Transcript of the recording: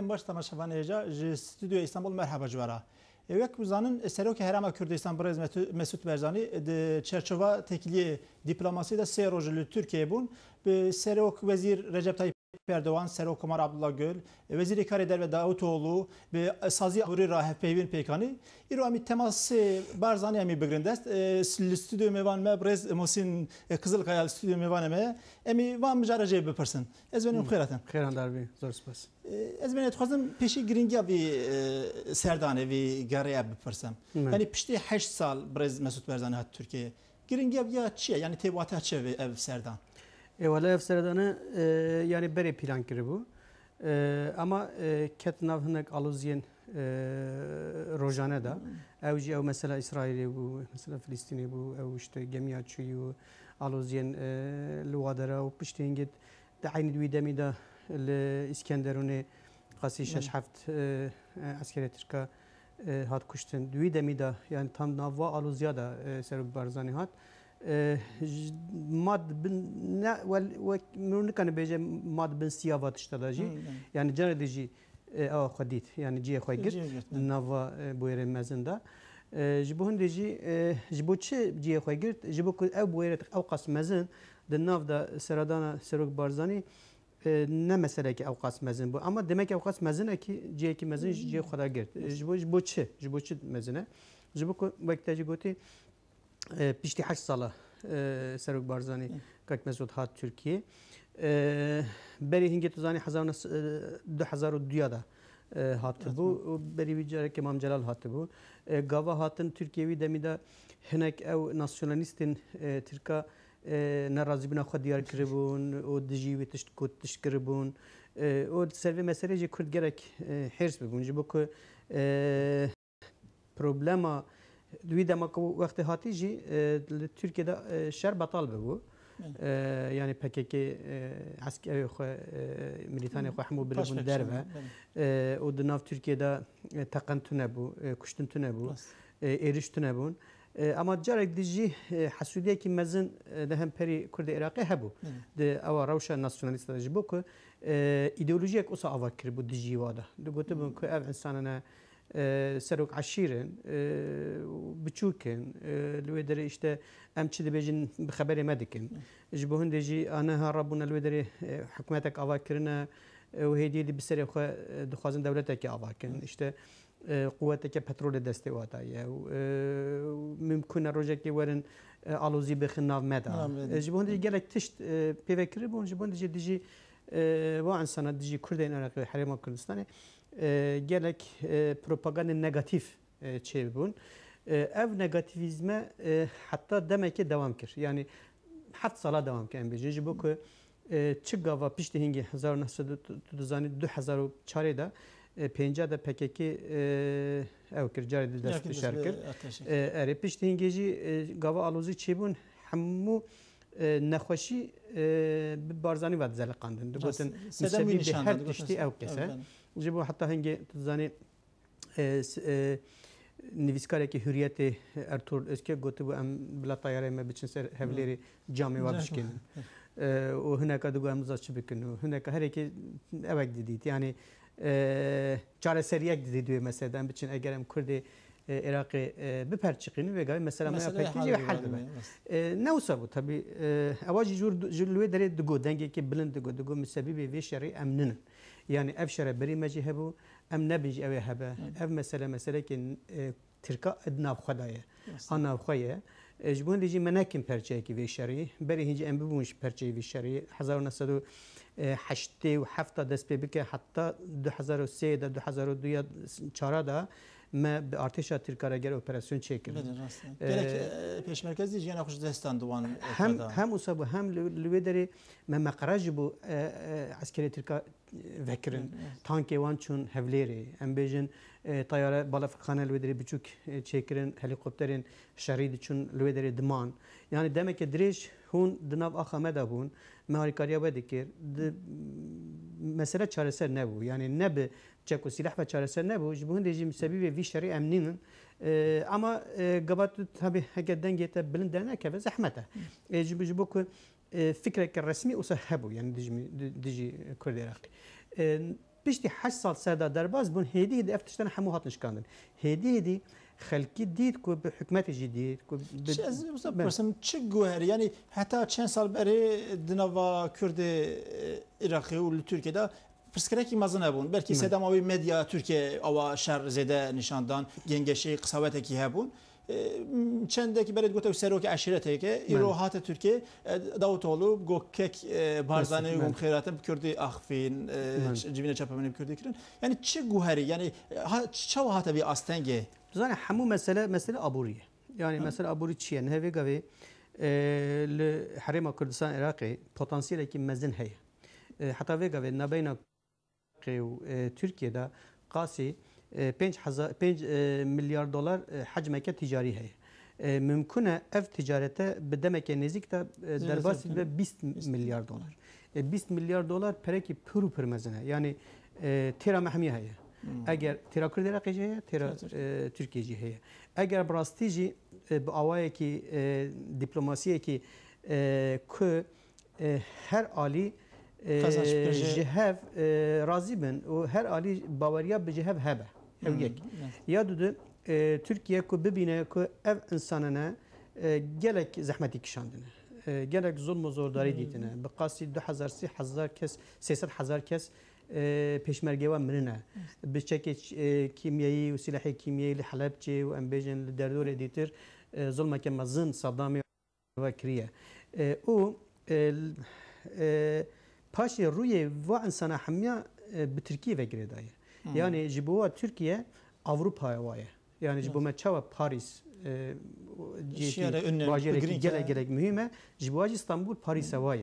Serden baş tamaşavanêja ji Stûdyoya Îstanbul merheba ji we re. Êwek bizanin Serokê Herêma Kurdistan Birêz Mesûd Barzanî di çerçeva tekiliyê dîplomasî de sê roj li Serok Wezîr Recep Tayyip Erdoğan, Serokumar Abdullah Göl, e, Veziri Kareder ve Davutoğlu ve e, Sazi Hurira Hepeyvin Peykani. İrami teması barzani emi begrindest. E, stüdyo mevan me brez Kızılkaya stüdyo mevan me. Emi van mıcara cebe person. Ez benim hmm. khiraten. Khiran darbi zor spas. Ez benim etkozum peşi giringi abi serdane vi garaya bir person. Hmm. Yani peşte 8 sal brez Mesut Berzani hat Türkiye. Giringi abi ya çiye yani tebata çeve ev serdan. Evvela efseradanı e, yani bere plan kiri bu. E, ama e, ket navhınak aluzyen e, rojane da. Evci ev mesela İsrail'i bu, mesela Filistin'i bu, ev işte gemiyatçıyı bu, aluzyen e, luadara o piştiğin git. De aynı dvi demi da İskenderun'e qasi şeş haft e, e, askeri Türk'a e, hat kuştun. Dvi demi da yani tam navva aluzya da e, serub barzani hat. mad bin ne vel mürnikan beje mad bin siyava tişta da jî yani cene de jî ava xwe dît yani ciyê xwe gir nava e, boyerê mezin da ji bo hûn de jî e, ji bo çi ciyê xwe girt ji bo ku ev boyerê ew qas mezin di nav da seradana Serok Barzanî e, ne meseleki evqas mezin bu ama demek evqas mezine ki ciyeki mezin ciye xweda girt ji bo ji bo çi ji bo çi mezine ji bo ku wekte jî gotî پیشتی هشت ساله سرک بارزانی کک مزود هات ترکیه بری هنگی تو زانی دو هزار و دویا ده هات بو بری ویجاره که امام جلال هات بو گاوا هاتن ترکیوی دمیده هنک او ناسیونالیستین ترکا ناراضی بنا خود دیار کربون او دجی و تشت کود تشت کربون او سروی مسئله جی کرد گرک حرس ببون جی بو که پروبلما دوی دمکو وقت هاتی جی ترکیه شر بطال ببو یعنی پکک عسکری خو ملیتانی خو همو بلون دربه او د ناف ترکیه دا تقنتونه بو کشتنتونه بو ایرشتونه بون اما جارک دیجی حسودیه کی مزن ده هم پری کرد عراقی هبو ده او روشا ناسیونالیست دجبو که ایدئولوژیک اوسا آوا کرد بود دیجی واده دو گوته بون که او انسانانه serok aşirin, e, biçûkin, e, li wê derê îşte em çi dibêjin bi xeberê me dikin. Ji bo hûn jî aneha rabûna li wê derê hikûmetek ava kirine û hêdiyê li bi serê xwe dixwazin dewletekê ava kirin. İşte قوتeke petrolê destê wat ye mümkûn e rojekê werin alozî bixin nav me da. Ji bo hûn gelek tişt pêvekirî bûn ji bo dijî dijî wa insana dijî Kurdên Iraqê Herêma Kurdistanê e, gerek e, propaganda negatif e, çevirun. E, ev negativizme e, hatta demek ki devam kir. Yani hat sala devam kir embirci. Ji bu ku e, çi gava pişti hingi 1924 da e, penca da pekeki e, ev kir cari de dest şer kir. Erê pişti hingi jî gava alozî çêbûn hemû nexweşî bi barzanî ve zelqandin. Digotin sebebî her tiştî ew kese. جبو حتی هنگه تزانی نویسکارێکی هوریەتی ئەرتور ئەسکە گوتبوو ئەم بلا تایارێمە بچن سەر هەولێری جامی وا بشکێنن و هەنەکە دوگوان مزا چ بکن و هەنەکە هەرێکی ئەوەک دیدیت یانی چارەسەریەک دیدی دوێ مەسەدان بچین ئەگەرم کوردی عراقی بپرچقینی و گاوی مثلا ما پکیجی و حل ببن نه وسا بود طبی اواجی جور جلوی داره دگو دنگی که بلند دگو دگو مسبب وی شری امنن یعنی اف شری بری مجی هبو ام نبیج اوی هبه اف مثلا مثلا که ترکا ادناب خدایه آناب خویه جبون دیجی منکم پرچه کی وی شری بری هنجی ام ببونش پرچه وی شری 1987 دست به بکه حتی 2003 2002 یا 4 ده me bi artêşa Tirkarager operasyon çêkirin. Gelek e, pêşmerkez jiyana xwe ji destan diwan hem hem wisa bû hem li wê derê me meqara jî bû eskerê e, Tirka e, vekirin. Tankê wan çûn hevlêrê em bêjin tayare balafirxane li wê derê biçûk çêkirin helikopterên şerî diçûn li wê derê diman. Yani demeke dirêj hûn di nav axa me de bûn me alîkariya we dikir mesele çareser ne bu? Yani ne bi çeku silah ve çareser ne bu? Bugün rejim sebebi vi şerî emninin. E, ama e, gabat tabi hakikaten gete bilin derne keve zahmete. E, hmm. jibu bu ku e, fikrek resmi usa hebu yani dijmi diji Kurd Iraqi. E, pişti 8 sal serda derbaz bun hedi hedi eftişten hemu hatnış kandın. Hedi hedi خەلکی دیت و بە حکوومەتێکی دیت پرسم چ گوهر ینی هەتا چەند سال بەرێ دنەوا کوردێ عراقی و لە Türkiye'da pirsgireki mazin hebûn belkî sedamawî medya Türkiye awa şer zêde nişandan gengeşê qsawetekî hebûn çendekî berê gotew serokê eşîreteke îro hate Türkiye dawtolu gokek barzanê hûm xêratin Kürdî axfîn civîne çepemenê Kürdî kirin yani çi guherî yani çawa hatevî astengê زانه همو mesele مسئله ابوریه یعنی mesele ابوری چیه نه وی گوی حریم کردستان عراقی پتانسیل کی مزن هه حتی وی گوی نبین و ترکیه دا قاسی 5 milyar dolar e, hacmeke ticari heye. E, mümküne ev ticarete bi demeke nezik de e, derbasi ve 20 milyar dolar. 20 milyar dolar pereki pür pür mezine. Yani tira mehmiye heye. اگر تیراکر در قیجه هیا تیرا ترکیه جی هیا اگر براستی جی به آوای کی دیپلماسی کی که هر عالی جهف راضی بن و هر عالی باوریا به جهف هبه او یک یا دو Türkiye ku bibîne ku ev insanına gelek zahmetî kişandine. Gelek zulm û zordarî dîtine. Bi qasî 2000 3000 kes 3000 kes پیشمەرگەوە منە بچەکێک کیمیایی و سیلحی کیمیایی لە حەلبچێ و ئەمبێژن لە دەردۆرە دیتر زڵمەکە مەزن سەدامیەوە کریە و پاشێ ڕوویێ وا ئەسانە هەمیا بترکی vegirêdaye yani ji bo Türkiye Avrupa'ya waye yani ji bo me çawa Paris gelek gelek mühime ji bo İstanbul Paris'e waye